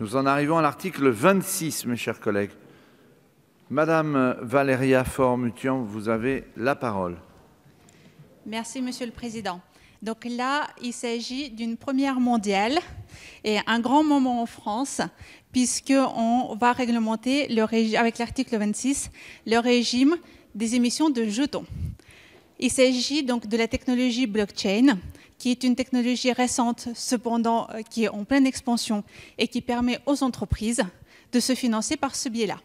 Nous en arrivons à l'article 26, mes chers collègues. Madame Valéria Formutian, vous avez la parole. Merci, Monsieur le Président. Donc là, il s'agit d'une première mondiale et un grand moment en France, puisqu'on va réglementer, avec l'article 26, le régime des émissions de jetons. Il s'agit donc de la technologie blockchain, qui est une technologie récente, cependant euh, qui est en pleine expansion et qui permet aux entreprises de se financer par ce biais-là.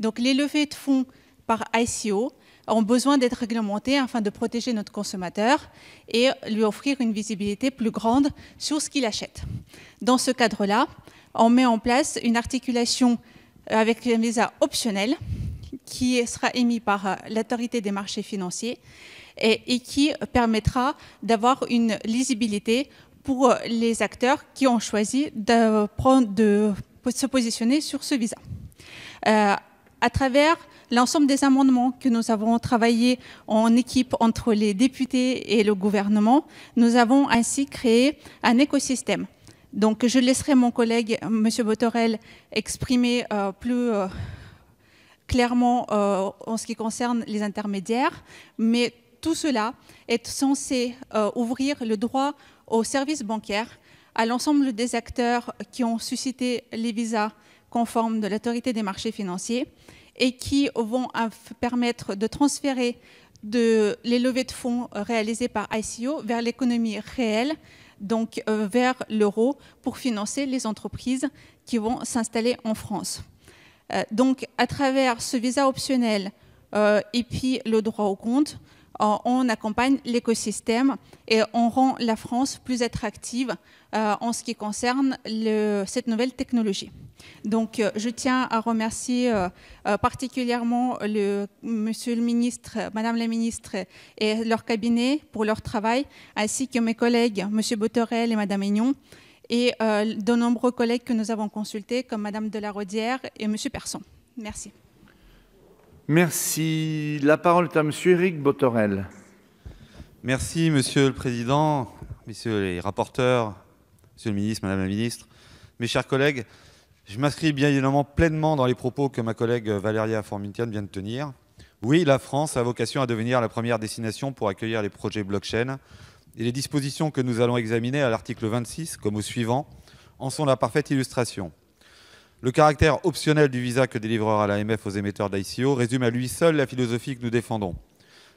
Donc les levées de fonds par ICO ont besoin d'être réglementées afin de protéger notre consommateur et lui offrir une visibilité plus grande sur ce qu'il achète. Dans ce cadre-là, on met en place une articulation avec une visa optionnelle qui sera émise par euh, l'autorité des marchés financiers et, qui permettra d'avoir une lisibilité pour euh, les acteurs qui ont choisi de, se positionner sur ce visa. Euh, à travers l'ensemble des amendements que nous avons travaillés en équipe entre les députés et le gouvernement, nous avons ainsi créé un écosystème. Donc, je laisserai mon collègue, M. Botorel, exprimer euh, plus clairement en ce qui concerne les intermédiaires, mais tout cela est censé euh, ouvrir le droit aux services bancaires à l'ensemble des acteurs qui ont suscité les visas conformes de l'autorité des marchés financiers et qui vont permettre de transférer les levées de fonds réalisées par ICO vers l'économie réelle, donc euh, vers l'euro, pour financer les entreprises qui vont s'installer en France. Euh, donc, à travers ce visa optionnel et puis le droit au compte, euh, on accompagne l'écosystème et on rend la France plus attractive euh, en ce qui concerne cette nouvelle technologie. Donc, euh, je tiens à remercier particulièrement le, Monsieur le ministre, Madame la ministre et leur cabinet pour leur travail, ainsi que mes collègues, Monsieur Botorel et Madame Aignon, et de nombreux collègues que nous avons consultés, comme Madame Delarodière et Monsieur Persson. Merci. Merci. La parole est à Monsieur Eric Botorel. Merci, Monsieur le Président, Messieurs les rapporteurs, Monsieur le Ministre, Madame la Ministre, mes chers collègues. Je m'inscris bien évidemment pleinement dans les propos que ma collègue Valéria Formintian vient de tenir. Oui, la France a vocation à devenir la première destination pour accueillir les projets blockchain. Et les dispositions que nous allons examiner à l'article 26, comme au suivant, en sont la parfaite illustration. Le caractère optionnel du visa que délivrera l'AMF aux émetteurs d'ICO résume à lui seul la philosophie que nous défendons.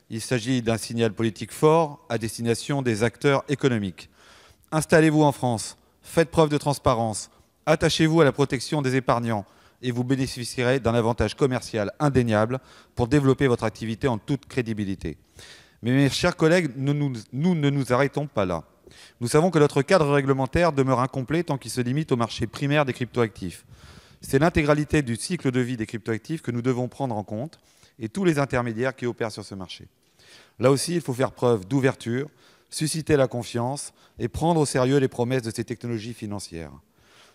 Il s'agit d'un signal politique fort à destination des acteurs économiques. Installez-vous en France, faites preuve de transparence, attachez-vous à la protection des épargnants et vous bénéficierez d'un avantage commercial indéniable pour développer votre activité en toute crédibilité. Mais mes chers collègues, nous, nous ne nous arrêtons pas là. Nous savons que notre cadre réglementaire demeure incomplet tant qu'il se limite au marché primaire des cryptoactifs. C'est l'intégralité du cycle de vie des cryptoactifs que nous devons prendre en compte et tous les intermédiaires qui opèrent sur ce marché. Là aussi, il faut faire preuve d'ouverture, susciter la confiance et prendre au sérieux les promesses de ces technologies financières.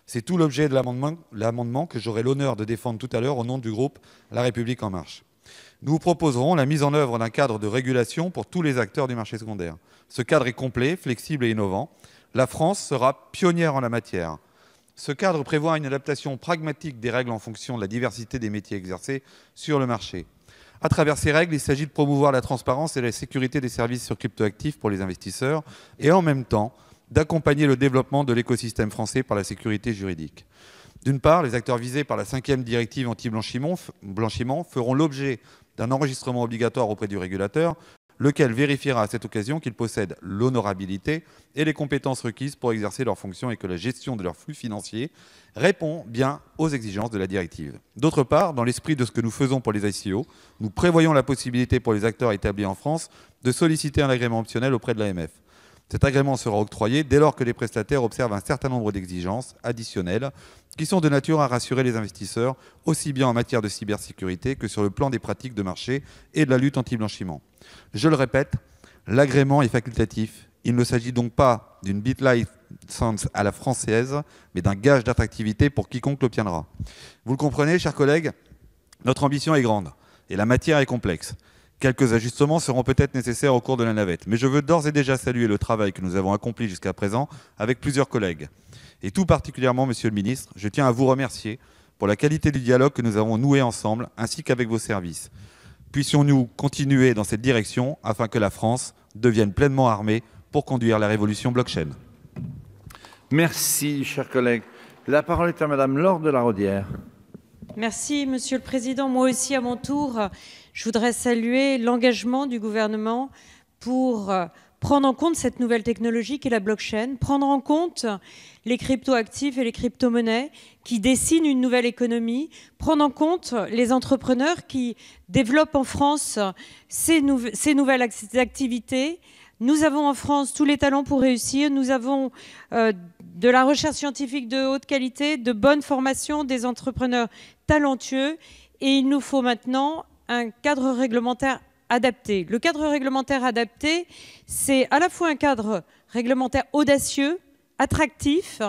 C'est tout l'objet de l'amendement que j'aurai l'honneur de défendre tout à l'heure au nom du groupe La République en marche. Nous proposerons la mise en œuvre d'un cadre de régulation pour tous les acteurs du marché secondaire. Ce cadre est complet, flexible et innovant. La France sera pionnière en la matière. Ce cadre prévoit une adaptation pragmatique des règles en fonction de la diversité des métiers exercés sur le marché. À travers ces règles, il s'agit de promouvoir la transparence et la sécurité des services sur cryptoactifs pour les investisseurs et en même temps d'accompagner le développement de l'écosystème français par la sécurité juridique. D'une part, les acteurs visés par la cinquième directive anti-blanchiment feront l'objet d'un enregistrement obligatoire auprès du régulateur, lequel vérifiera à cette occasion qu'ils possèdent l'honorabilité et les compétences requises pour exercer leurs fonctions et que la gestion de leurs flux financiers répond bien aux exigences de la directive. D'autre part, dans l'esprit de ce que nous faisons pour les ICO, nous prévoyons la possibilité pour les acteurs établis en France de solliciter un agrément optionnel auprès de l'AMF. Cet agrément sera octroyé dès lors que les prestataires observent un certain nombre d'exigences additionnelles qui sont de nature à rassurer les investisseurs, aussi bien en matière de cybersécurité que sur le plan des pratiques de marché et de la lutte anti-blanchiment. Je le répète, l'agrément est facultatif. Il ne s'agit donc pas d'une bit sense à la française, mais d'un gage d'attractivité pour quiconque l'obtiendra. Vous le comprenez, chers collègues, notre ambition est grande et la matière est complexe. Quelques ajustements seront peut-être nécessaires au cours de la navette, mais je veux d'ores et déjà saluer le travail que nous avons accompli jusqu'à présent avec plusieurs collègues. Et tout particulièrement, Monsieur le Ministre, je tiens à vous remercier pour la qualité du dialogue que nous avons noué ensemble, ainsi qu'avec vos services. Puissions-nous continuer dans cette direction afin que la France devienne pleinement armée pour conduire la révolution blockchain. Merci, chers collègues. La parole est à Madame Laure de la Rodière. Merci, Monsieur le Président. Moi aussi, à mon tour, je voudrais saluer l'engagement du gouvernement pour euh, prendre en compte cette nouvelle technologie qui est la blockchain, prendre en compte les cryptoactifs et les crypto-monnaies qui dessinent une nouvelle économie, prendre en compte les entrepreneurs qui développent en France ces, nouvelles activités. Nous avons en France tous les talents pour réussir. Nous avons euh, de la recherche scientifique de haute qualité, de bonnes formations, des entrepreneurs talentueux. Et il nous faut maintenant un cadre réglementaire adapté. Le cadre réglementaire adapté, c'est à la fois un cadre réglementaire audacieux, attractif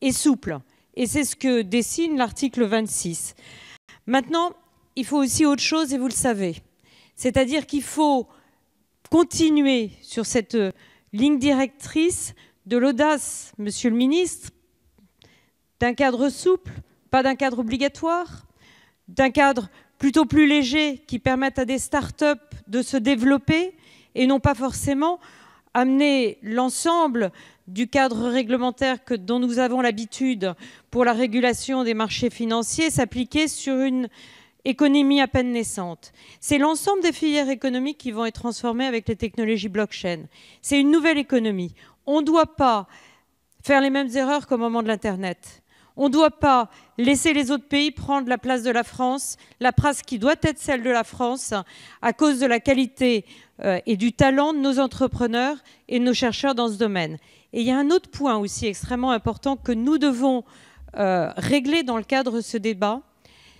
et souple. Et c'est ce que dessine l'article 26. Maintenant, il faut aussi autre chose, et vous le savez. C'est-à-dire qu'il faut continuer sur cette euh, ligne directrice de l'audace, Monsieur le Ministre, d'un cadre souple, pas d'un cadre obligatoire, d'un cadre plutôt plus légers qui permettent à des start-up de se développer et non pas forcément amener l'ensemble du cadre réglementaire que, dont nous avons l'habitude pour la régulation des marchés financiers s'appliquer sur une économie à peine naissante. C'est l'ensemble des filières économiques qui vont être transformées avec les technologies blockchain. C'est une nouvelle économie. On ne doit pas faire les mêmes erreurs qu'au moment de l'Internet. On ne doit pas laisser les autres pays prendre la place de la France, la place qui doit être celle de la France, à cause de la qualité euh, et du talent de nos entrepreneurs et de nos chercheurs dans ce domaine. Et il y a un autre point aussi extrêmement important que nous devons euh, régler dans le cadre de ce débat,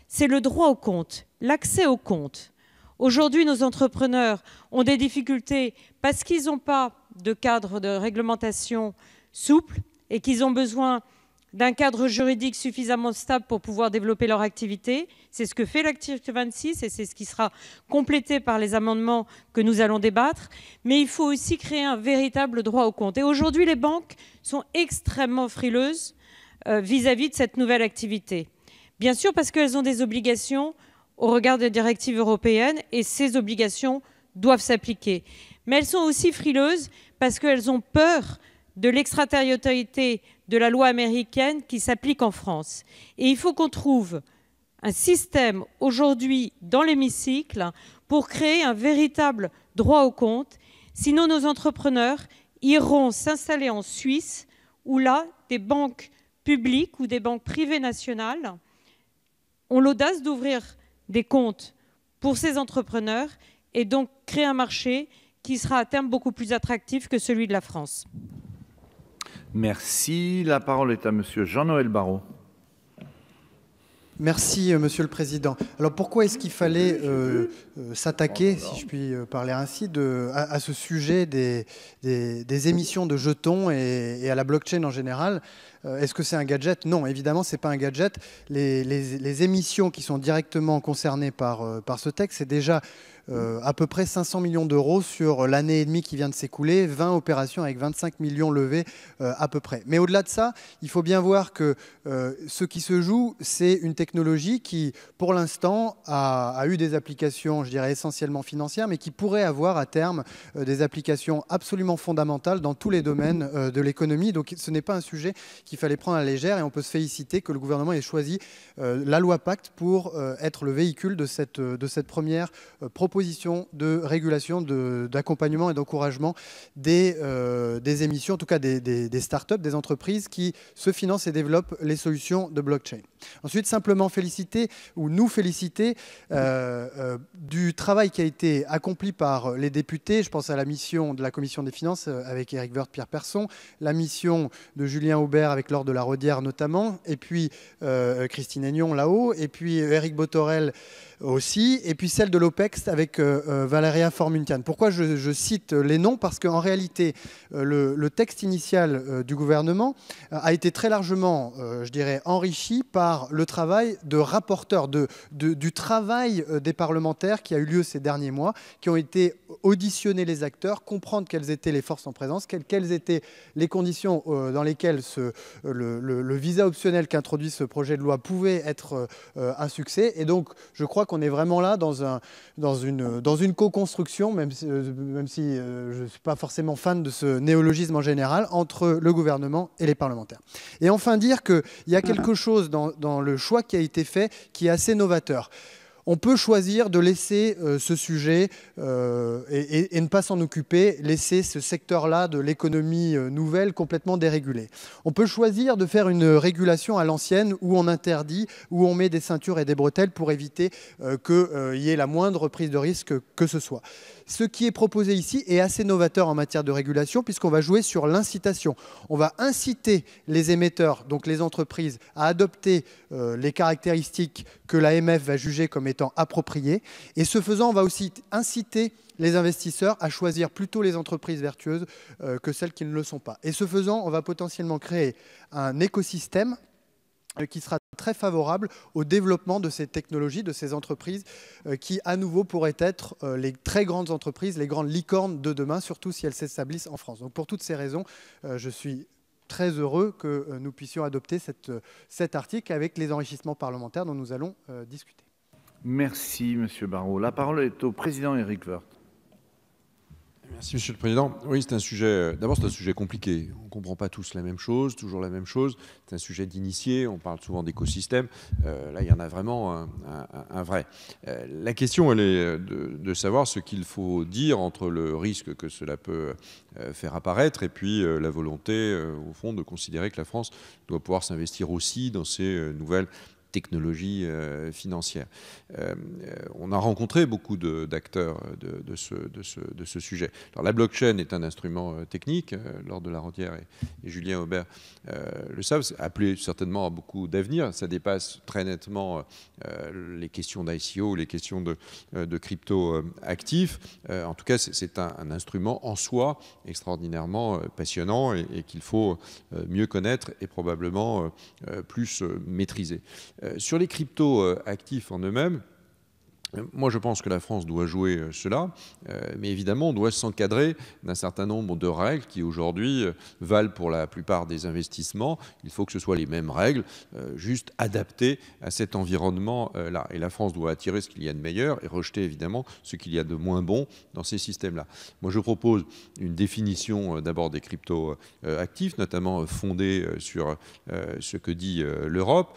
c'est le droit au compte, l'accès au compte. Aujourd'hui, nos entrepreneurs ont des difficultés parce qu'ils n'ont pas de cadre de réglementation souple et qu'ils ont besoin d'un cadre juridique suffisamment stable pour pouvoir développer leur activité. C'est ce que fait l'article 26 et c'est ce qui sera complété par les amendements que nous allons débattre. Mais il faut aussi créer un véritable droit au compte. Et aujourd'hui, les banques sont extrêmement frileuses euh, vis-à-vis -vis de cette nouvelle activité. Bien sûr, parce qu'elles ont des obligations au regard des directives européennes et ces obligations doivent s'appliquer. Mais elles sont aussi frileuses parce qu'elles ont peur de l'extraterritorialité de la loi américaine qui s'applique en France. Et il faut qu'on trouve un système aujourd'hui dans l'hémicycle pour créer un véritable droit au compte. Sinon, nos entrepreneurs iront s'installer en Suisse, où là, des banques publiques ou des banques privées nationales ont l'audace d'ouvrir des comptes pour ces entrepreneurs et donc créer un marché qui sera à terme beaucoup plus attractif que celui de la France. Merci. La parole est à Monsieur Jean-Noël Barrot. Merci, euh, Monsieur le Président. Alors pourquoi est-ce qu'il fallait euh, euh, s'attaquer, si je puis euh, parler ainsi, de, à, ce sujet des, des, émissions de jetons et, à la blockchain en général. Euh, est-ce que c'est un gadget Non, évidemment, ce n'est pas un gadget. Les, émissions qui sont directement concernées par, par ce texte, c'est déjà à peu près 500 millions d'euros sur l'année et demie qui vient de s'écouler, 20 opérations avec 25 millions levés à peu près. Mais au-delà de ça, il faut bien voir que ce qui se joue, c'est une technologie qui, pour l'instant, a, eu des applications je dirais essentiellement financière, mais qui pourrait avoir à terme euh, des applications absolument fondamentales dans tous les domaines euh, de l'économie. Donc ce n'est pas un sujet qu'il fallait prendre à la légère et on peut se féliciter que le gouvernement ait choisi euh, la loi Pacte pour être le véhicule de cette, première proposition de régulation, d'accompagnement et d'encouragement des, émissions, en tout cas des, des, des startups, des entreprises qui se financent et développent les solutions de blockchain. Ensuite, simplement féliciter ou nous féliciter euh, euh, du travail qui a été accompli par les députés. Je pense à la mission de la Commission des Finances euh, avec Eric Wörth, Pierre Persson, la mission de Julien Aubert avec Laure de la Rodière notamment, et puis Christine Aignon là-haut, et puis Eric Botorel aussi, et puis celle de l'OPEX avec Valéria euh, euh, Valeria Pourquoi je, cite euh, les noms Parce qu'en réalité, le, texte initial du gouvernement a été très largement, je dirais, enrichi par le travail de rapporteurs, du travail des parlementaires qui a eu lieu ces derniers mois, qui ont été auditionner les acteurs, comprendre quelles étaient les forces en présence, quelles, étaient les conditions dans lesquelles le, le, visa optionnel qu'introduit ce projet de loi pouvait être un succès. Et donc, je crois qu'on est vraiment là dans, une, co-construction, même si, euh, euh, je ne suis pas forcément fan de ce néologisme en général, entre le gouvernement et les parlementaires. Et enfin dire qu'il y a quelque chose dans le choix qui a été fait qui est assez novateur on peut choisir de laisser euh, ce sujet euh, et, et, ne pas s'en occuper, laisser ce secteur-là de l'économie euh, nouvelle complètement dérégulé. On peut choisir de faire une régulation à l'ancienne où on interdit, où on met des ceintures et des bretelles pour éviter qu'il y ait la moindre prise de risque que ce soit. Ce qui est proposé ici est assez novateur en matière de régulation puisqu'on va jouer sur l'incitation. On va inciter les émetteurs, donc les entreprises, à adopter euh, les caractéristiques que l'AMF va juger comme étant appropriées. Et ce faisant, on va aussi inciter les investisseurs à choisir plutôt les entreprises vertueuses euh, que celles qui ne le sont pas. Et ce faisant, on va potentiellement créer un écosystème euh, qui sera très favorable au développement de ces technologies, de ces entreprises euh, qui, à nouveau, pourraient être euh, les très grandes entreprises, les grandes licornes de demain, surtout si elles s'établissent en France. Donc pour toutes ces raisons, je suis très heureux que nous puissions adopter cet article avec les enrichissements parlementaires dont nous allons discuter. Merci, Monsieur Barrault. La parole est au président Eric Woerth. Merci Monsieur le Président. Oui, c'est un sujet. Euh, d'abord, c'est un sujet compliqué. On ne comprend pas tous la même chose, toujours la même chose. C'est un sujet d'initié. On parle souvent d'écosystème. Euh, là, il y en a vraiment un, vrai. Euh, la question, elle est de, de savoir ce qu'il faut dire entre le risque que cela peut faire apparaître et puis la volonté, au fond, de considérer que la France doit pouvoir s'investir aussi dans ces nouvelles technologie euh, financière. Euh, euh, on a rencontré beaucoup d'acteurs de, ce, sujet. la blockchain est un instrument technique, Lors de la rentière et, Julien Aubert le savent, appelé certainement à beaucoup d'avenir. Ça dépasse très nettement les questions d'ICO, les questions de, crypto actifs. en tout cas, c'est un, instrument en soi extraordinairement passionnant et qu'il faut mieux connaître et probablement plus maîtriser. Euh, sur les crypto-actifs euh, en eux-mêmes, moi, je pense que la France doit jouer euh, cela, euh, mais évidemment, on doit s'encadrer d'un certain nombre de règles qui aujourd'hui euh, valent pour la plupart des investissements. Il faut que ce soit les mêmes règles, juste adaptées à cet environnement-là. Et la France doit attirer ce qu'il y a de meilleur et rejeter évidemment ce qu'il y a de moins bon dans ces systèmes-là. Moi, je propose une définition d'abord des crypto-actifs, notamment fondée sur ce que dit l'Europe.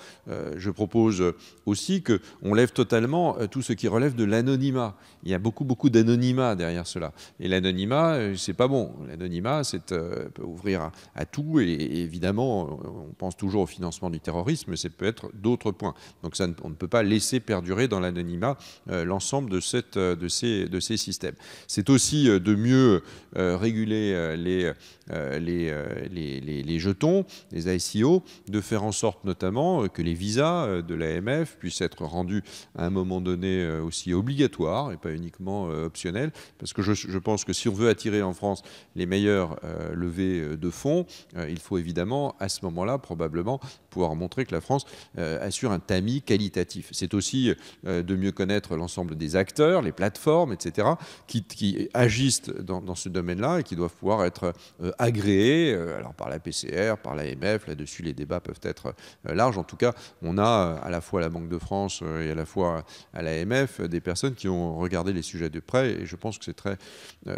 Je propose aussi qu'on lève totalement tout ce qui relève de l'anonymat. Il y a beaucoup, beaucoup d'anonymat derrière cela. Et l'anonymat, euh, c'est pas bon. L'anonymat, c'est euh, peut ouvrir à, tout. Et, évidemment, on pense toujours au financement du terrorisme, mais c'est peut-être d'autres points. Donc on ne peut pas laisser perdurer dans l'anonymat euh, l'ensemble de, ces, systèmes. C'est aussi de mieux réguler les euh, euh, les, les, jetons, les ICO, de faire en sorte notamment euh, que les visas de l'AMF puissent être rendus à un moment donné aussi obligatoires et pas uniquement optionnels. Parce que je, pense que si on veut attirer en France les meilleures levées de fonds, il faut évidemment à ce moment-là probablement pouvoir montrer que la France assure un tamis qualitatif. C'est aussi de mieux connaître l'ensemble des acteurs, les plateformes, etc., qui, agissent dans, dans ce domaine-là et qui doivent pouvoir être agréé, euh, alors par la PCR, par l'AMF, là-dessus les débats peuvent être euh, larges. En tout cas, on a euh, à la fois la Banque de France et à la fois à l'AMF des personnes qui ont regardé les sujets de près et je pense que c'est très,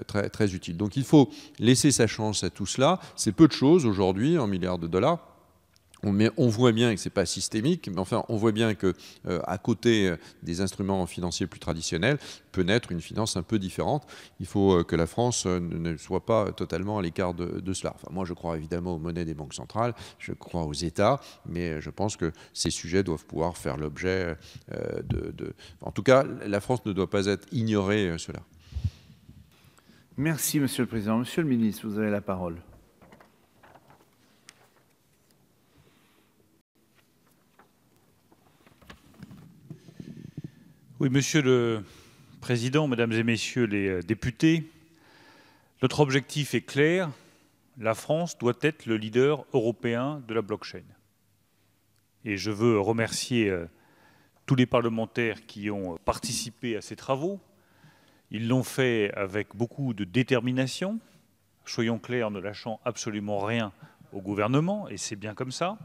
très, très utile. Donc il faut laisser sa chance à tout cela. C'est peu de choses aujourd'hui en milliards de dollars on, voit bien que ce n'est pas systémique, mais enfin, on voit bien que euh, à côté euh, des instruments financiers plus traditionnels, peut naître une finance un peu différente. Il faut euh, que la France ne soit pas totalement à l'écart de, cela. Enfin, moi, je crois évidemment aux monnaies des banques centrales, je crois aux États, mais je pense que ces sujets doivent pouvoir faire l'objet de, En tout cas, la France ne doit pas être ignorée cela. Merci, Monsieur le Président. Monsieur le Ministre, vous avez la parole. Oui, Monsieur le Président, Mesdames et Messieurs les euh, députés, notre objectif est clair. La France doit être le leader européen de la blockchain. Et je veux remercier euh, tous les parlementaires qui ont participé à ces travaux. Ils l'ont fait avec beaucoup de détermination. Soyons clairs, ne lâchant absolument rien au gouvernement, et c'est bien comme ça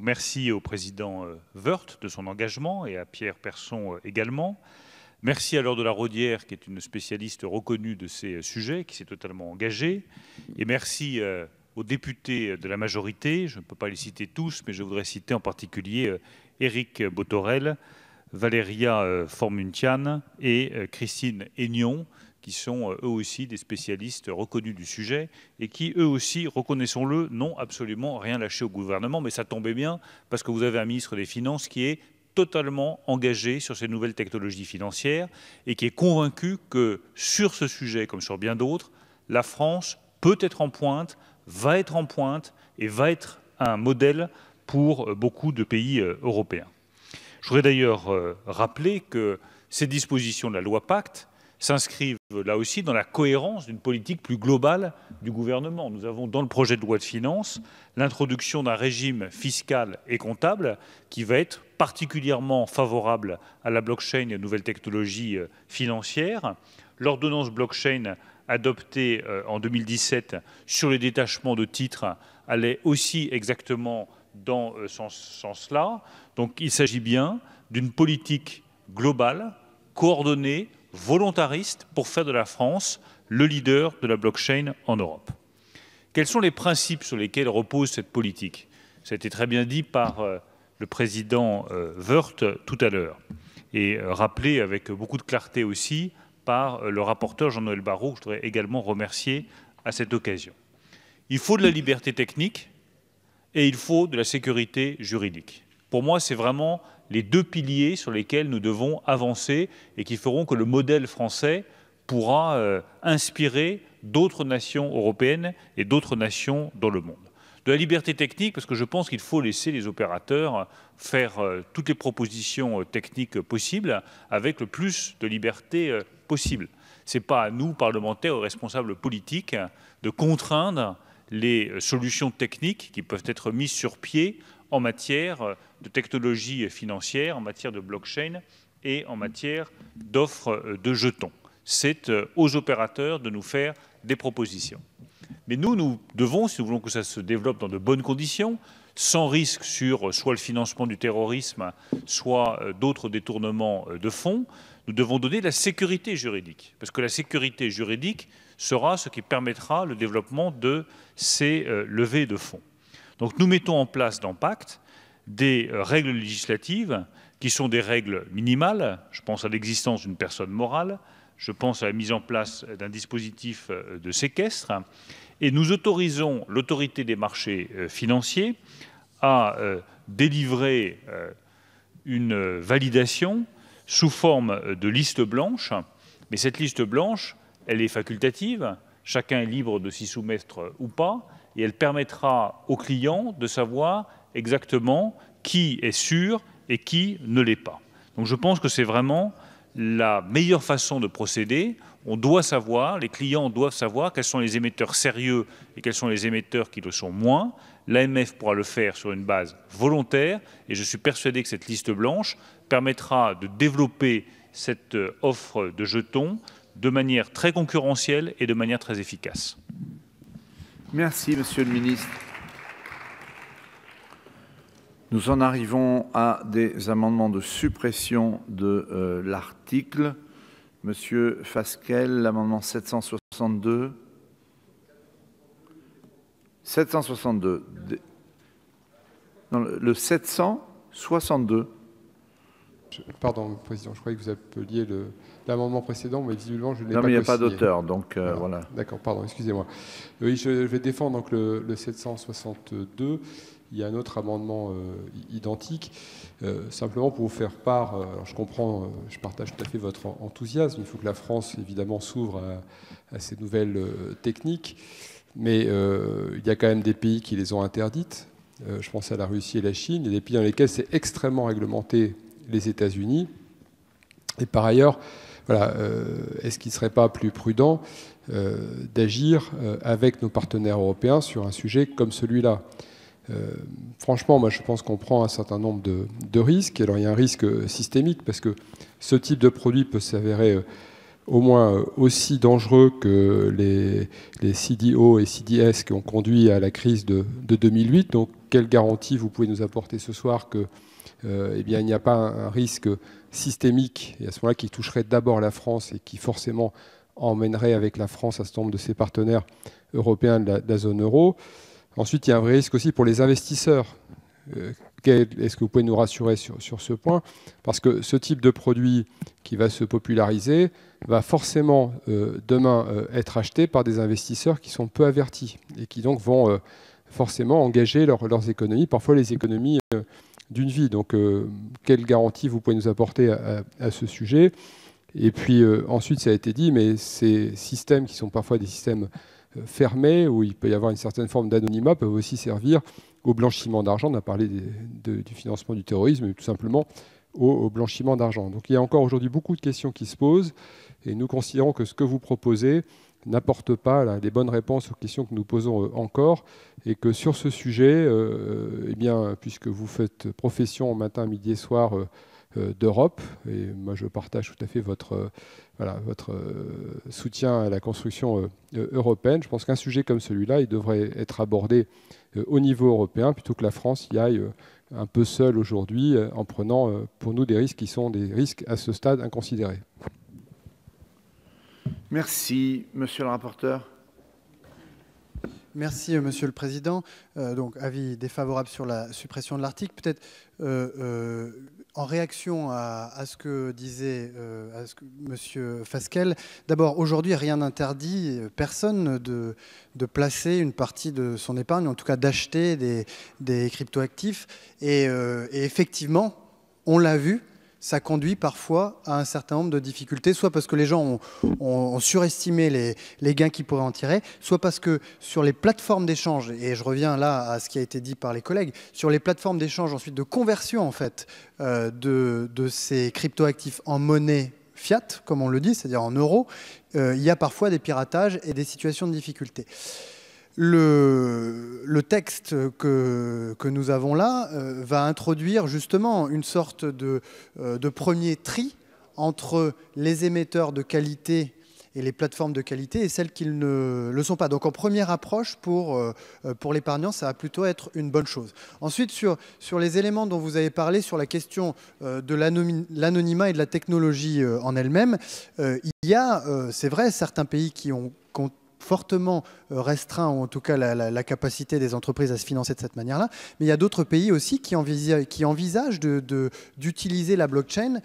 merci au président euh, Wörth de son engagement et à Pierre Persson euh, également. Merci à Laure de la Rodière, qui est une spécialiste reconnue de ces euh, sujets, qui s'est totalement engagée. Et merci aux députés de la majorité. Je ne peux pas les citer tous, mais je voudrais citer en particulier Éric Botorel, Valéria Formuntian et Christine Aignon, qui sont euh, eux aussi des spécialistes reconnus du sujet et qui eux aussi, reconnaissons-le, n'ont absolument rien lâché au gouvernement. Mais ça tombait bien parce que vous avez un ministre des Finances qui est totalement engagé sur ces nouvelles technologies financières et qui est convaincu que sur ce sujet, comme sur bien d'autres, la France peut être en pointe, va être en pointe et va être un modèle pour euh, beaucoup de pays euh, européens. Je voudrais d'ailleurs rappeler que ces dispositions de la loi Pacte s'inscrivent là aussi dans la cohérence d'une politique plus globale du gouvernement. Nous avons dans le projet de loi de finances l'introduction d'un régime fiscal et comptable qui va être particulièrement favorable à la blockchain et aux nouvelles technologies euh, financières. L'ordonnance blockchain adoptée euh, en 2017 sur les détachements de titres allait aussi exactement dans euh, ce sens-là. Donc il s'agit bien d'une politique globale, coordonnée, volontariste pour faire de la France le leader de la blockchain en Europe. Quels sont les principes sur lesquels repose cette politique Ça a été très bien dit par euh, le président euh, Wörth tout à l'heure et euh, rappelé avec beaucoup de clarté aussi par le rapporteur Jean-Noël Barrot, que je voudrais également remercier à cette occasion. Il faut de la liberté technique et il faut de la sécurité juridique. Pour moi, c'est vraiment les deux piliers sur lesquels nous devons avancer et qui feront que le modèle français pourra euh, inspirer d'autres nations européennes et d'autres nations dans le monde. De la liberté technique, parce que je pense qu'il faut laisser les opérateurs faire euh, toutes les propositions euh, techniques possibles avec le plus de liberté possible. Ce n'est pas à nous, parlementaires ou responsables politiques, de contraindre les solutions techniques qui peuvent être mises sur pied en matière de technologies financières, en matière de blockchain et en matière d'offres de jetons. C'est euh, aux opérateurs de nous faire des propositions. Mais nous, nous devons, si nous voulons que ça se développe dans de bonnes conditions, sans risque sur euh, soit le financement du terrorisme, soit euh, d'autres détournements de fonds, nous devons donner la sécurité juridique. Parce que la sécurité juridique sera ce qui permettra le développement de ces levées de fonds. Donc nous mettons en place dans Pacte des euh, règles législatives qui sont des règles minimales. Je pense à l'existence d'une personne morale, je pense à la mise en place d'un dispositif euh, de séquestre, et nous autorisons l'autorité des marchés euh, financiers à délivrer une validation sous forme de liste blanche, mais cette liste blanche, elle est facultative, chacun est libre de s'y soumettre ou pas, et elle permettra aux clients de savoir exactement qui est sûr et qui ne l'est pas. Donc je pense que c'est vraiment la meilleure façon de procéder. On doit savoir, les clients doivent savoir quels sont les émetteurs sérieux et quels sont les émetteurs qui le sont moins. L'AMF pourra le faire sur une base volontaire et je suis persuadé que cette liste blanche permettra de développer cette euh, offre de jetons de manière très concurrentielle et de manière très efficace. Merci, Monsieur le Ministre. Nous en arrivons à des amendements de suppression de euh, l'article. Monsieur Fasquel, l'amendement 762. 762. le 762. Pardon, Président, je croyais que vous appeliez l'amendement précédent, mais visiblement, je ne l'ai pas Non, mais il n'y a pas d'auteur, donc euh, voilà. D'accord, pardon, excusez-moi. Oui, je, vais défendre donc, le 762 il y a un autre amendement euh, identique, euh, simplement pour vous faire part, euh, je comprends, je partage tout à fait votre enthousiasme, il faut que la France évidemment s'ouvre à, ces nouvelles techniques, mais il y a quand même des pays qui les ont interdites, je pense à la Russie et la Chine, et des pays dans lesquels c'est extrêmement réglementé, les États-Unis, et par ailleurs, voilà, est-ce qu'il ne serait pas plus prudent d'agir avec nos partenaires européens sur un sujet comme celui-là euh, franchement, moi, je pense qu'on prend un certain nombre de, risques. Alors, il y a un risque euh, systémique parce que ce type de produit peut s'avérer euh, au moins aussi dangereux que les, CDO et CDS qui ont conduit à la crise de, 2008. Donc, quelle garantie vous pouvez nous apporter ce soir que, eh bien, il n'y a pas un, risque systémique et à ce moment-là qui toucherait d'abord la France et qui forcément emmènerait avec la France à ce nombre de ses partenaires européens de la zone euro Ensuite, il y a un vrai risque aussi pour les investisseurs. Euh, est-ce que vous pouvez nous rassurer sur, ce point Parce que ce type de produit qui va se populariser va forcément euh, demain euh, être acheté par des investisseurs qui sont peu avertis et qui donc vont forcément engager leurs économies, parfois les économies d'une vie. Donc, quelle garantie vous pouvez nous apporter à ce sujet Et puis ensuite, ça a été dit, mais ces systèmes qui sont parfois des systèmes euh, fermés, où il peut y avoir une certaine forme d'anonymat, peuvent aussi servir au blanchiment d'argent. On a parlé du financement du terrorisme, mais tout simplement au, blanchiment d'argent. Donc il y a encore aujourd'hui beaucoup de questions qui se posent, et nous considérons que ce que vous proposez n'apporte pas les bonnes réponses aux questions que nous posons euh, encore, et que sur ce sujet, euh, eh bien, puisque vous faites profession matin, midi et soir, euh, d'Europe. Et moi, je partage tout à fait votre, euh, euh, soutien à la construction européenne. Je pense qu'un sujet comme celui-là, il devrait être abordé au niveau européen plutôt que la France y aille un peu seule aujourd'hui en prenant pour nous des risques qui sont des risques à ce stade inconsidérés. Merci, monsieur le rapporteur. Merci, Monsieur le Président. donc, avis défavorable sur la suppression de l'article. Peut-être en réaction à, ce que disait euh, M. Fasquel, d'abord, aujourd'hui, rien n'interdit personne de, placer une partie de son épargne, en tout cas d'acheter des, crypto cryptoactifs. Euh, et effectivement, on l'a vu, ça conduit parfois à un certain nombre de difficultés, soit parce que les gens ont, surestimé les, gains qu'ils pourraient en tirer, soit parce que sur les plateformes d'échange, et je reviens là à ce qui a été dit par les collègues, sur les plateformes d'échange ensuite de conversion en fait euh, de, de ces cryptoactifs en monnaie fiat, comme on le dit, c'est-à-dire en euros, euh, il y a parfois des piratages et des situations de difficultés. Le, le, texte que, que, nous avons là euh, va introduire justement une sorte de, euh, de, premier tri entre les émetteurs de qualité et les plateformes de qualité et celles qui ne le sont pas. Donc en première approche pour, euh, pour l'épargnant, ça va plutôt être une bonne chose. Ensuite, sur, sur les éléments dont vous avez parlé, sur la question de l'anonymat et de la technologie en elle-même, il y a, c'est vrai, certains pays qui ont fortement euh, restreint, ou en tout cas la, capacité des entreprises à se financer de cette manière-là. Mais il y a d'autres pays aussi qui envisagent, qui d'utiliser de, la blockchain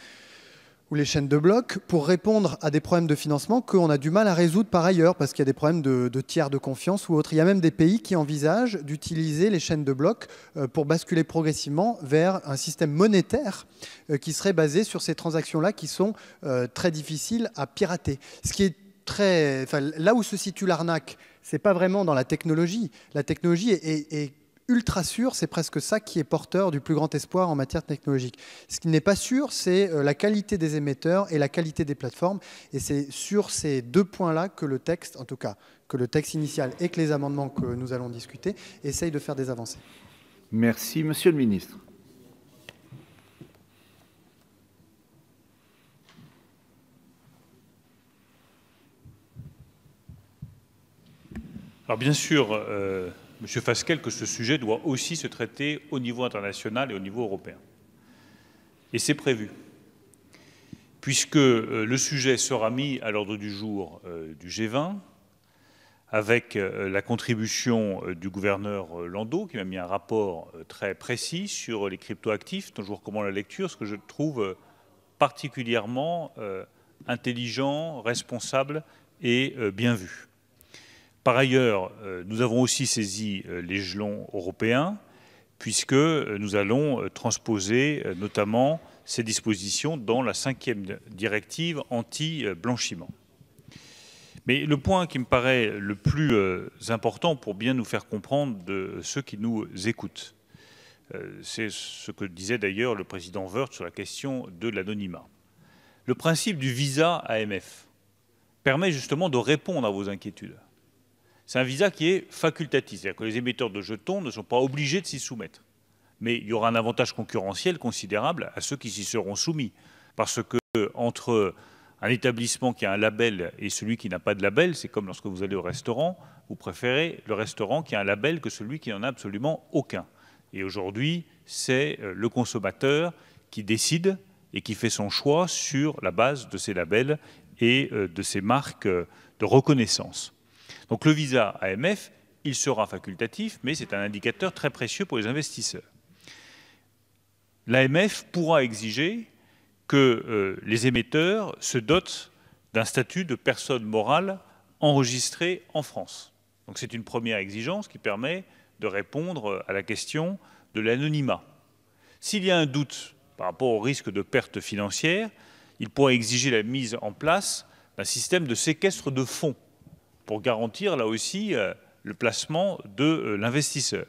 ou les chaînes de blocs pour répondre à des problèmes de financement qu'on a du mal à résoudre par ailleurs, parce qu'il y a des problèmes de, de tiers de confiance ou autres. Il y a même des pays qui envisagent d'utiliser les chaînes de blocs euh, pour basculer progressivement vers un système monétaire euh, qui serait basé sur ces transactions-là qui sont très difficiles à pirater. Ce qui est là où se situe l'arnaque, ce n'est pas vraiment dans la technologie. La technologie est, ultra sûre, c'est presque ça qui est porteur du plus grand espoir en matière technologique. Ce qui n'est pas sûr, c'est euh, la qualité des émetteurs et la qualité des plateformes. Et c'est sur ces deux points-là que le texte, en tout cas, que le texte initial et que les amendements que nous allons discuter, essayent de faire des avancées. Merci, Monsieur le Ministre. Alors bien sûr, euh, Monsieur M. Fasquel, que ce sujet doit aussi se traiter au niveau international et au niveau européen. Et c'est prévu, puisque euh, le sujet sera mis à l'ordre du jour euh, du G20, avec la contribution du gouverneur Landau, qui m'a mis un rapport très précis sur les cryptoactifs, dont je vous recommande la lecture, ce que je trouve particulièrement intelligent, responsable et bien vu. Par ailleurs, euh, nous avons aussi saisi euh, les gelons européens, puisque euh, nous allons transposer notamment ces dispositions dans la cinquième directive anti-blanchiment. Mais le point qui me paraît le plus important pour bien nous faire comprendre de ceux qui nous écoutent, c'est ce que disait d'ailleurs le président Wörth sur la question de l'anonymat. Le principe du visa AMF permet justement de répondre à vos inquiétudes. C'est un visa qui est facultatif, c'est-à-dire que les émetteurs de jetons ne sont pas obligés de s'y soumettre. Mais il y aura un avantage concurrentiel considérable à ceux qui s'y seront soumis. Parce que entre un établissement qui a un label et celui qui n'a pas de label, c'est comme lorsque vous allez au restaurant, vous préférez le restaurant qui a un label que celui qui n'en a absolument aucun. Et aujourd'hui, c'est euh, le consommateur qui décide et qui fait son choix sur la base de ces labels et euh, de ces marques euh, de reconnaissance. Donc le visa AMF, il sera facultatif, mais c'est un indicateur très précieux pour les investisseurs. L'AMF pourra exiger que euh, les émetteurs se dotent d'un statut de personne morale enregistrée en France. Donc c'est une première exigence qui permet de répondre euh, à la question de l'anonymat. S'il y a un doute par rapport au risque de perte financière, il pourra exiger la mise en place d'un système de séquestre de fonds pour garantir là aussi euh, le placement de euh, l'investisseur.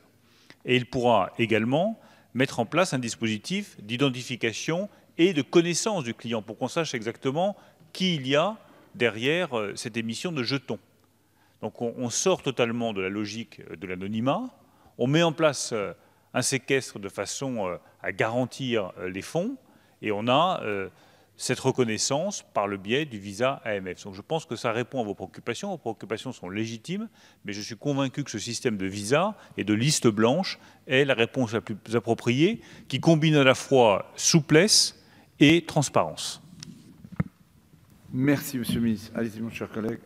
Et il pourra également mettre en place un dispositif d'identification et de connaissance du client pour qu'on sache exactement qui il y a derrière euh, cette émission de jetons. Donc on, sort totalement de la logique de l'anonymat, on met en place un séquestre de façon à garantir les fonds et on a cette reconnaissance par le biais du visa AMF. Donc je pense que ça répond à vos préoccupations. Vos préoccupations sont légitimes, mais je suis convaincu que ce système de visa et de liste blanche est la réponse la plus appropriée, qui combine à la fois souplesse et transparence. Merci, Monsieur le Ministre. Allez-y, mon cher collègue.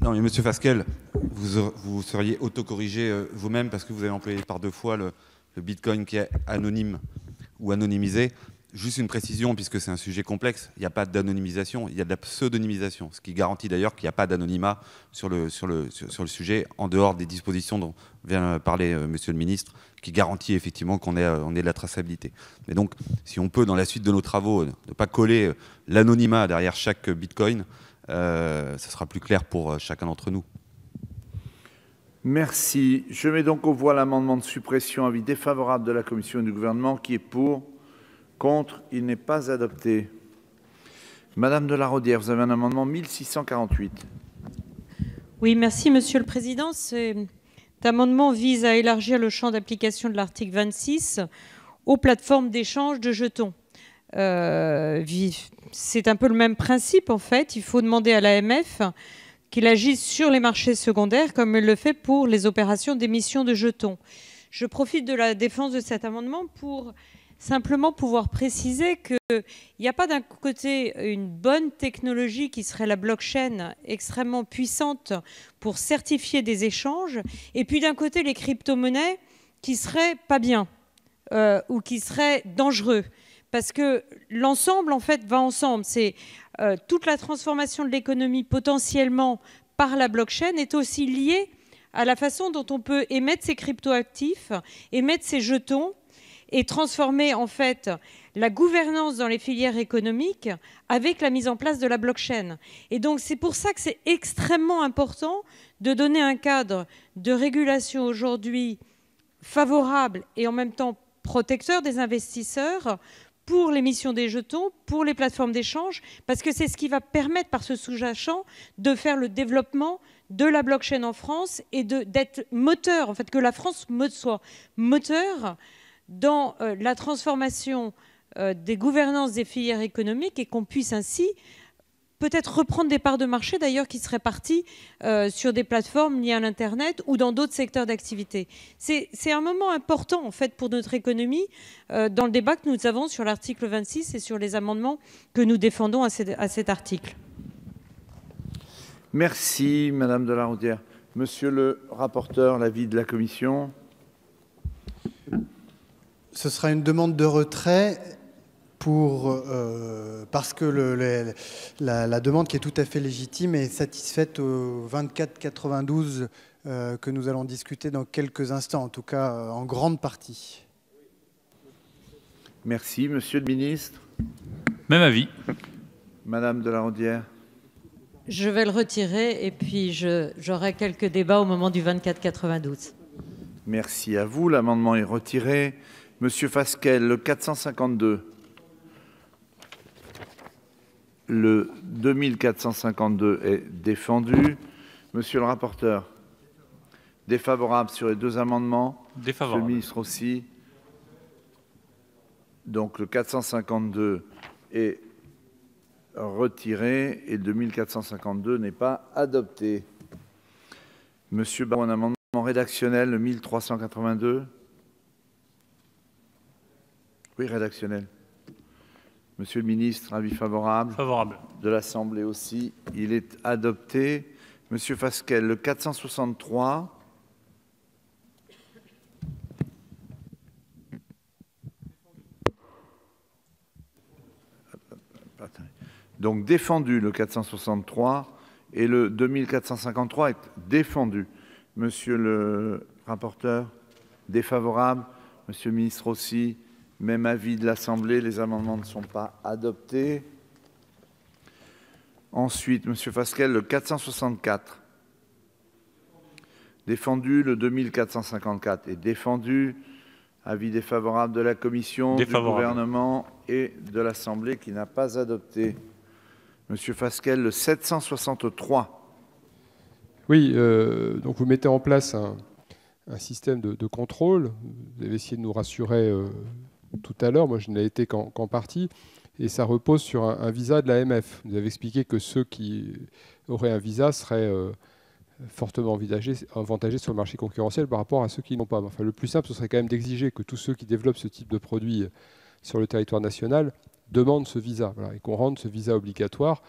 Non, mais Monsieur Fasquel, vous, vous seriez autocorrigé euh, vous-même parce que vous avez employé par deux fois le Bitcoin qui est anonyme ou anonymisé. Juste une précision, puisque c'est un sujet complexe, il n'y a pas d'anonymisation, il y a de la pseudonymisation, ce qui garantit d'ailleurs qu'il n'y a pas d'anonymat sur le, sur, le, sur, le sujet, en dehors des dispositions dont vient parler euh, Monsieur le Ministre, qui garantit effectivement qu'on ait, euh, on de la traçabilité. Mais donc, si on peut, dans la suite de nos travaux, euh, ne pas coller l'anonymat derrière chaque Bitcoin, euh, ça sera plus clair pour chacun d'entre nous. Merci. Je mets donc au voie l'amendement de suppression, avis défavorable de la Commission et du gouvernement, qui est pour Contre, il n'est pas adopté. Madame de la Rodière, vous avez un amendement 1648. Oui, merci Monsieur le Président. Cet amendement vise à élargir le champ d'application de l'article 26 aux plateformes d'échange de jetons. Euh, c'est un peu le même principe en fait. Il faut demander à l'AMF qu'il agisse sur les marchés secondaires comme elle le fait pour les opérations d'émission de jetons. Je profite de la défense de cet amendement pour simplement pouvoir préciser qu'il n'y a pas d'un côté une bonne technologie qui serait la blockchain extrêmement puissante pour certifier des échanges, et puis d'un côté les crypto-monnaies qui seraient pas bien euh, ou qui seraient dangereux. Parce que l'ensemble, en fait, va ensemble. C'est euh, toute la transformation de l'économie potentiellement par la blockchain est aussi liée à la façon dont on peut émettre crypto-actifs, émettre ces jetons et transformer en fait la gouvernance dans les filières économiques avec la mise en place de la blockchain. Et donc c'est pour ça que c'est extrêmement important de donner un cadre de régulation aujourd'hui favorable et en même temps protecteur des investisseurs pour l'émission des jetons, pour les plateformes d'échange, parce que c'est ce qui va permettre par ce sous-jacent de faire le développement de la blockchain en France et d'être moteur, en fait, que la France soit moteur dans euh, la transformation euh, des gouvernances des filières économiques et qu'on puisse ainsi peut-être reprendre des parts de marché d'ailleurs qui seraient parties euh, sur des plateformes liées à l'Internet ou dans d'autres secteurs d'activité. C'est un moment important en fait pour notre économie dans le débat que nous avons sur l'article 26 et sur les amendements que nous défendons à, à cet article. Merci Madame de la Rondière. Monsieur le rapporteur, l'avis de la Commission ce sera une demande de retrait pour, euh, parce que la, demande qui est tout à fait légitime est satisfaite au 24-92 euh, que nous allons discuter dans quelques instants, en tout cas euh, en grande partie. Merci, Monsieur le Ministre. Même avis. Madame de la Rondière. Je vais le retirer et puis j'aurai quelques débats au moment du 24-92. Merci à vous. L'amendement est retiré. Monsieur Fasquel, le 452. Le 2452 est défendu. Monsieur le rapporteur, défavorable sur les deux amendements. Défavorable. le ministre aussi. Donc le 452 est retiré et le 2452 n'est pas adopté. Monsieur un amendement rédactionnel, le 1382. Oui, rédactionnel. Monsieur le ministre, avis favorable. Favorable. De l'Assemblée aussi. Il est adopté. Monsieur Fasquel, le 463. Donc défendu le 463 et le 2453 est défendu. Monsieur le rapporteur, défavorable. Monsieur le ministre aussi, même avis de l'Assemblée, les amendements ne sont pas adoptés. Ensuite, M. Fasquel, le 464. Défendu, le 2454 Et défendu. Avis défavorable de la Commission, du gouvernement et de l'Assemblée qui n'a pas adopté. Monsieur Fasquel, le 763. Oui, euh, donc vous mettez en place un, système de, contrôle. Vous avez essayé de nous rassurer euh, tout à l'heure, moi je n'ai été qu'en partie, et ça repose sur un, visa de l'AMF. Vous avez expliqué que ceux qui auraient un visa seraient euh, fortement avantagés sur le marché concurrentiel par rapport à ceux qui n'ont pas. Enfin, le plus simple, ce serait quand même d'exiger que tous ceux qui développent ce type de produit sur le territoire national demandent ce visa, et qu'on rende ce visa obligatoire.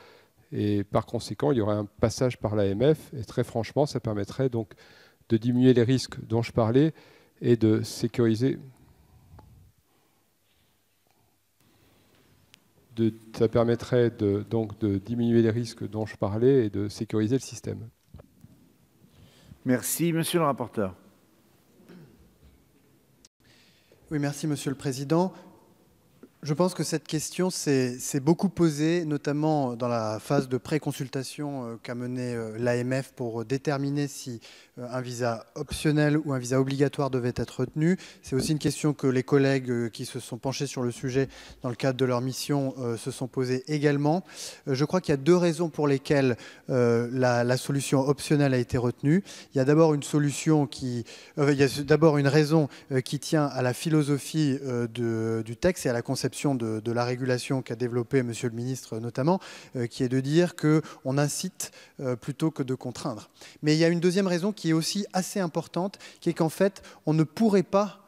Et par conséquent, il y aurait un passage par l'AMF, et très franchement, ça permettrait donc de diminuer les risques dont je parlais et de sécuriser ça permettrait de, donc de diminuer les risques dont je parlais et de sécuriser le système. Merci, monsieur le rapporteur. Oui, merci, monsieur le président. Je pense que cette question s'est beaucoup posée, notamment dans la phase de pré-consultation euh, qu'a menée euh, l'AMF pour euh, déterminer si un visa optionnel ou un visa obligatoire devait être retenu. C'est aussi une question que les collègues qui se sont penchés sur le sujet dans le cadre de leur mission se sont posés également. Je crois qu'il y a deux raisons pour lesquelles la, solution optionnelle a été retenue. Il y a d'abord une solution qui, d'abord une raison qui tient à la philosophie du texte et à la conception de, la régulation qu'a développée Monsieur le Ministre notamment, euh, qui est de dire qu'on incite euh, plutôt que de contraindre. Mais il y a une deuxième raison qui est aussi assez importante, qui est qu'en fait, on ne pourrait pas,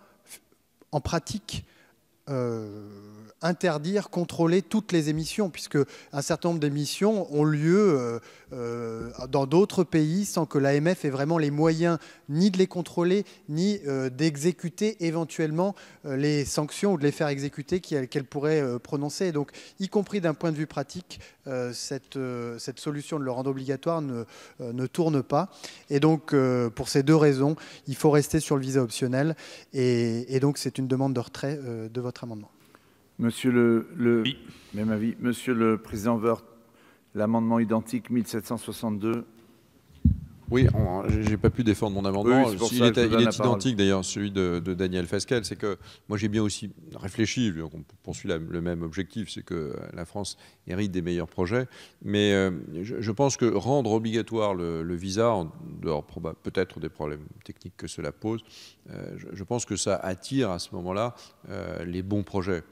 en pratique, euh, interdire, contrôler toutes les émissions, puisque un certain nombre d'émissions ont lieu euh, euh, dans d'autres pays sans que l'AMF ait vraiment les moyens ni de les contrôler, ni d'exécuter éventuellement les sanctions ou de les faire exécuter qu'elle pourrait prononcer. donc, y compris d'un point de vue pratique, cette, cette, solution de le rendre obligatoire ne, ne tourne pas. Et donc, pour ces deux raisons, il faut rester sur le visa optionnel. et donc, c'est une demande de retrait de votre amendement. Monsieur le, même avis. Monsieur le Président l'amendement identique 1762 oui, j'ai pas pu défendre mon amendement. il, est, identique d'ailleurs celui de, Daniel Fasquelle, C'est que moi j'ai bien aussi réfléchi. On poursuit le même objectif, c'est que la France hérite des meilleurs projets. Mais euh, je, pense que rendre obligatoire le, visa, en dehors peut-être des problèmes techniques que cela pose, euh, je, pense que ça attire à ce moment-là euh, les bons projets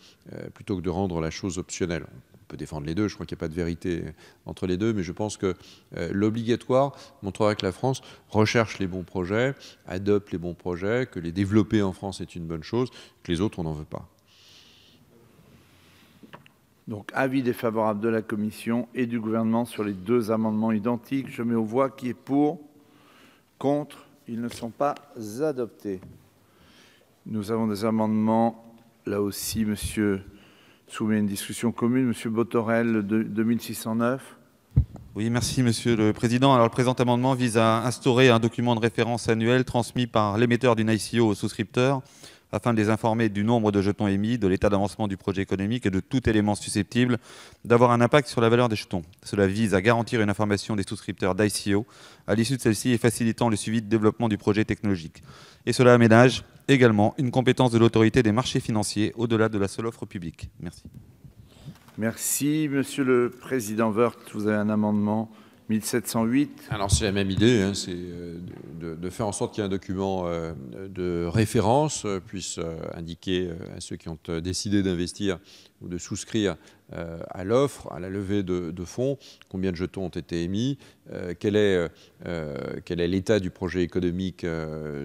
plutôt que de rendre la chose optionnelle peut défendre les deux, je crois qu'il n'y a pas de vérité entre les deux, mais je pense que euh, l'obligatoire montrera que la France recherche les bons projets, adopte les bons projets, que les développer en France est une bonne chose, que les autres, on n'en veut pas. Donc avis défavorable de la Commission et du gouvernement sur les deux amendements identiques. Je mets aux voix qui est pour, contre, ils ne sont pas adoptés. Nous avons des amendements, là aussi, monsieur Soumets une discussion commune. Monsieur Botorel, 2609. Oui, merci Monsieur le Président. Alors, le présent amendement vise à instaurer un document de référence annuel transmis par l'émetteur d'une ICO aux souscripteurs afin de les informer du nombre de jetons émis, de l'état d'avancement du projet économique et de tout élément susceptible d'avoir un impact sur la valeur des jetons. Cela vise à garantir une information des souscripteurs d'ICO à l'issue de celle-ci et facilitant le suivi de développement du projet technologique. Et cela aménage également une compétence de l'autorité des marchés financiers au-delà de la seule offre publique. Merci. Merci, Monsieur le Président Wörth. Vous avez un amendement 1708 Alors c'est la même idée, hein, c'est euh, de, faire en sorte qu'il y ait un document euh, de référence euh, puisse indiquer à ceux qui ont décidé d'investir ou de souscrire à l'offre, à la levée de, fonds, combien de jetons ont été émis, quel est l'état du projet économique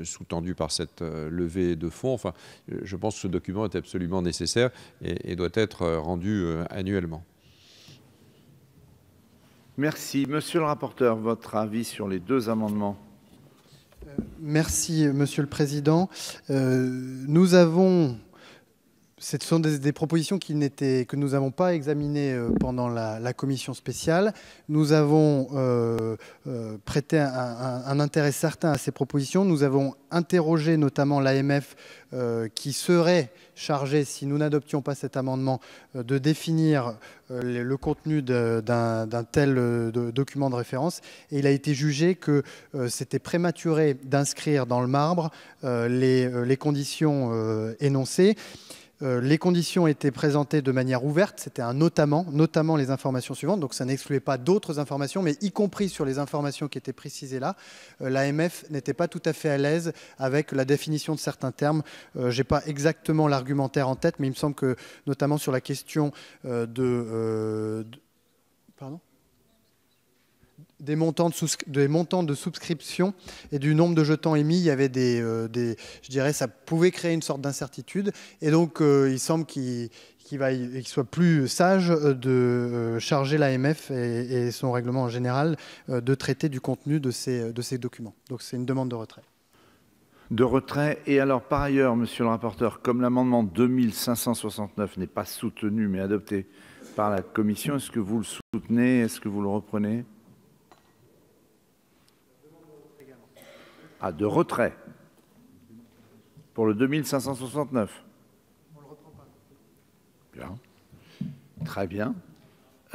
sous-tendu par cette levée de fonds. Enfin, je pense que ce document est absolument nécessaire et doit être rendu annuellement. Merci. Monsieur le rapporteur, votre avis sur les deux amendements euh, Merci, Monsieur le Président. Euh, nous avons ce sont des, propositions que nous n'avons pas examinées euh, pendant la, commission spéciale. Nous avons euh, euh, prêté un, intérêt certain à ces propositions. Nous avons interrogé notamment l'AMF qui serait chargée, si nous n'adoptions pas cet amendement, de définir le contenu d'un tel document de référence. Et il a été jugé que c'était prématuré d'inscrire dans le marbre les conditions énoncées. Euh, les conditions étaient présentées de manière ouverte, c'était un notamment, notamment les informations suivantes, donc ça n'excluait pas d'autres informations, mais y compris sur les informations qui étaient précisées là, euh, l'AMF n'était pas tout à fait à l'aise avec la définition de certains termes. Euh, Je n'ai pas exactement l'argumentaire en tête, mais il me semble que notamment sur la question de... Pardon des montants, de des montants de souscription et du nombre de jetons émis, il y avait des, euh, je dirais, ça pouvait créer une sorte d'incertitude. Et donc, euh, il semble qu'il soit plus sage euh, de charger l'AMF et, son règlement en général de traiter du contenu de ces, de ces documents. Donc, c'est une demande de retrait. De retrait. Et alors, par ailleurs, monsieur le rapporteur, comme l'amendement 2569 n'est pas soutenu mais adopté par la commission, est-ce que vous le soutenez Est-ce que vous le reprenez à de retrait. Pour le 2569. On le reprend pas. Bien. Très bien.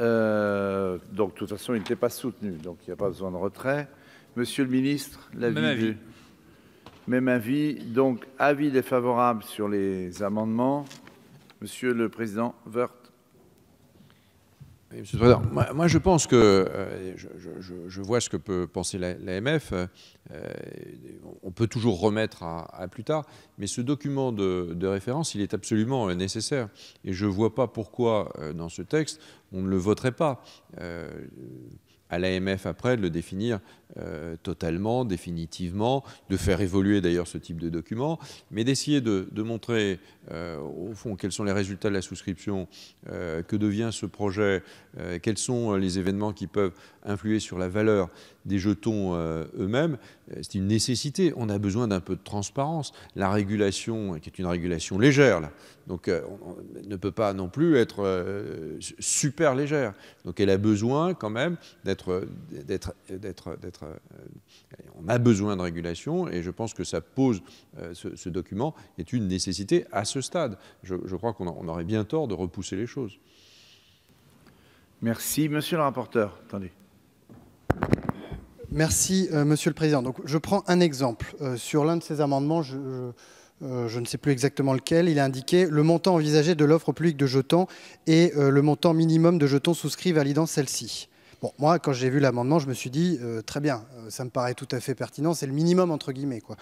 Euh, donc, de toute façon, il n'était pas soutenu, donc il n'y a pas besoin de retrait. Monsieur le ministre, l'avis Même avis. Même avis. Donc, avis défavorable sur les amendements. Monsieur le président Wörth. Monsieur le Président, moi, je pense que euh, je, vois ce que peut penser l'AMF. Euh, on peut toujours remettre à, plus tard, mais ce document de, référence, il est absolument euh, nécessaire. Et je ne vois pas pourquoi, dans ce texte, on ne le voterait pas à l'AMF après de le définir euh, totalement, définitivement, de faire évoluer d'ailleurs ce type de document, mais d'essayer de, montrer euh, au fond quels sont les résultats de la souscription, euh, que devient ce projet, quels sont les événements qui peuvent influer sur la valeur des jetons eux-mêmes. C'est une nécessité, on a besoin d'un peu de transparence. La régulation, qui est une régulation légère, donc on, ne peut pas non plus être super légère. Donc elle a besoin quand même d'être euh, on a besoin de régulation et je pense que ça pose, euh, ce, document est une nécessité à ce stade. Je, crois qu'on aurait bien tort de repousser les choses. Merci, monsieur le rapporteur. Attendez. Merci, euh, monsieur le président. Donc, je prends un exemple. sur l'un de ces amendements, je, ne sais plus exactement lequel, il a indiqué le montant envisagé de l'offre publique de jetons et le montant minimum de jetons souscrits validant celle-ci. Bon, moi, quand j'ai vu l'amendement, je me suis dit, euh, très bien, euh, ça me paraît tout à fait pertinent, c'est le minimum, entre guillemets. Quoi.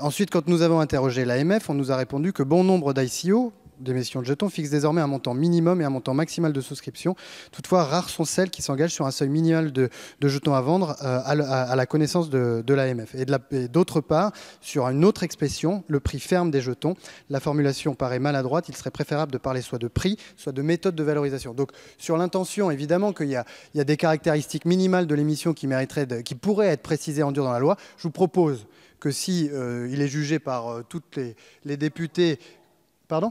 ensuite, quand nous avons interrogé l'AMF, on nous a répondu que bon nombre d'ICO d'émission de jetons fixe désormais un montant minimum et un montant maximal de souscription. Toutefois, rares sont celles qui s'engagent sur un seuil minimal de, jetons à vendre euh, à, la connaissance de, l'AMF. Et d'autre part, sur une autre expression, le prix ferme des jetons, la formulation paraît maladroite. Il serait préférable de parler soit de prix, soit de méthode de valorisation. Donc, sur l'intention, évidemment qu'il y, a des caractéristiques minimales de l'émission qui, qui pourraient être précisées en dur dans la loi. Je vous propose que si euh, il est jugé par euh, toutes les députés, pardon.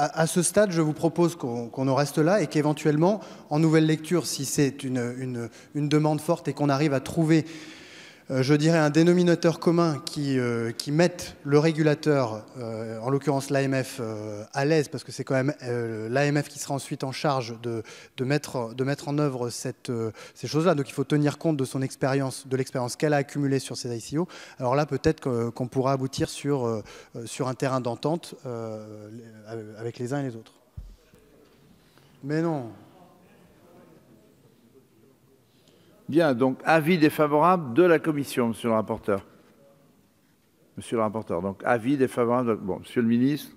à, ce stade, je vous propose qu'on en reste là et qu'éventuellement, en nouvelle lecture, si c'est une demande forte et qu'on arrive à trouver euh, je dirais, un dénominateur commun qui, euh, qui mette le régulateur, euh, en l'occurrence l'AMF, à l'aise, parce que c'est quand même l'AMF qui sera ensuite en charge de, mettre, en œuvre ces choses-là. Donc il faut tenir compte de son expérience, de l'expérience qu'elle a accumulée sur ces ICO. Alors là, peut-être qu'on pourra aboutir sur un terrain d'entente avec les uns et les autres. Mais non. Bien, donc avis défavorable de la commission, monsieur le rapporteur. Monsieur le rapporteur, donc avis défavorable. De... Bon, monsieur le ministre.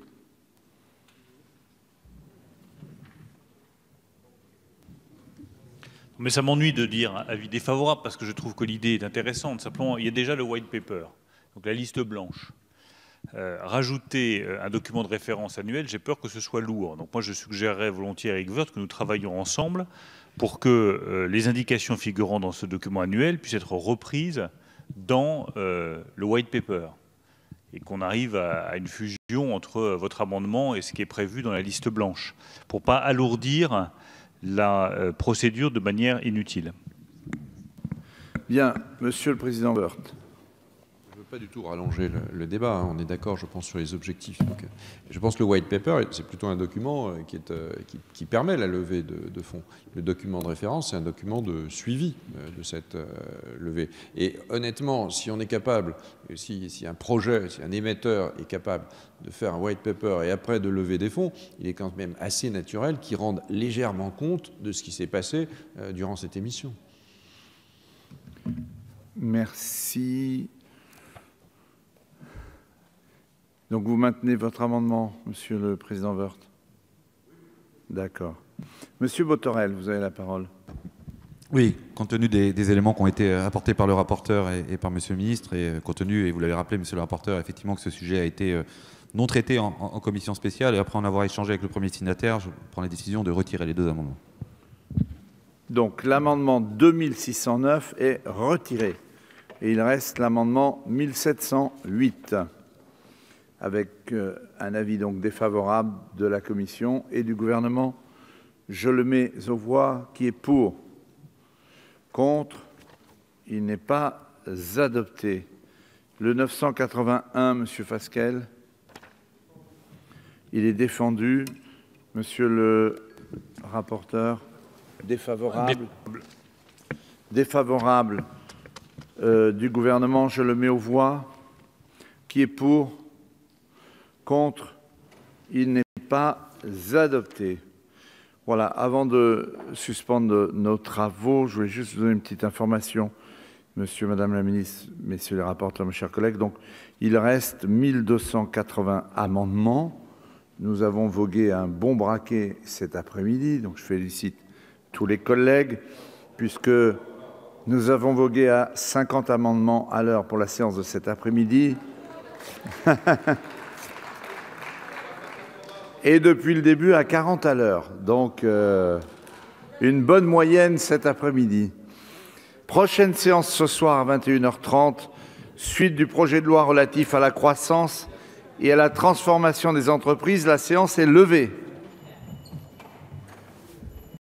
Mais ça m'ennuie de dire avis défavorable parce que je trouve que l'idée est intéressante. Simplement, il y a déjà le white paper, donc la liste blanche. Euh, rajouter euh, un document de référence annuel, j'ai peur que ce soit lourd. Donc moi, je suggérerais volontiers à Eric que nous travaillions ensemble pour que euh, les indications figurant dans ce document annuel puissent être reprises dans euh, le white paper et qu'on arrive à, une fusion entre euh, votre amendement et ce qui est prévu dans la liste blanche, pour ne pas alourdir la procédure de manière inutile. Bien, Monsieur le Président Burt pas du tout rallonger le, débat. Hein. On est d'accord, je pense, sur les objectifs. Donc, je pense que le white paper, c'est plutôt un document euh, qui, est, euh, qui, permet la levée de, fonds. Le document de référence, c'est un document de suivi euh, de cette levée. Et honnêtement, si on est capable, si, un projet, si un émetteur est capable de faire un white paper et après de lever des fonds, il est quand même assez naturel qu'il rende légèrement compte de ce qui s'est passé durant cette émission. Merci. Donc vous maintenez votre amendement, Monsieur le Président Wörth D'accord. Monsieur Botorel, vous avez la parole. Oui, compte tenu des, éléments qui ont été apportés par le rapporteur et, par Monsieur le ministre, et euh, compte tenu, et vous l'avez rappelé, Monsieur le rapporteur, effectivement que ce sujet a été euh, non traité en, en, commission spéciale, et après en avoir échangé avec le premier signataire, je prends la décision de retirer les deux amendements. Donc l'amendement 2609 est retiré, et il reste l'amendement 1708 avec euh, un avis donc défavorable de la Commission et du gouvernement. Je le mets aux voix qui est pour, contre, il n'est pas adopté. Le 981, Monsieur Fasquel, il est défendu. Monsieur le rapporteur, défavorable. Défavorable euh, du gouvernement, je le mets aux voix. Qui est pour Contre Il n'est pas adopté. Voilà, avant de suspendre nos travaux, je voulais juste vous donner une petite information, monsieur, madame la ministre, messieurs les rapporteurs, mes chers collègues. Donc, il reste 1280 amendements. Nous avons vogué un bon braquet cet après-midi, donc je félicite tous les collègues, puisque nous avons vogué à 50 amendements à l'heure pour la séance de cet après-midi. et depuis le début à 40 à l'heure. Donc, euh, une bonne moyenne cet après-midi. Prochaine séance ce soir à 21h30, suite du projet de loi relatif à la croissance et à la transformation des entreprises. La séance est levée.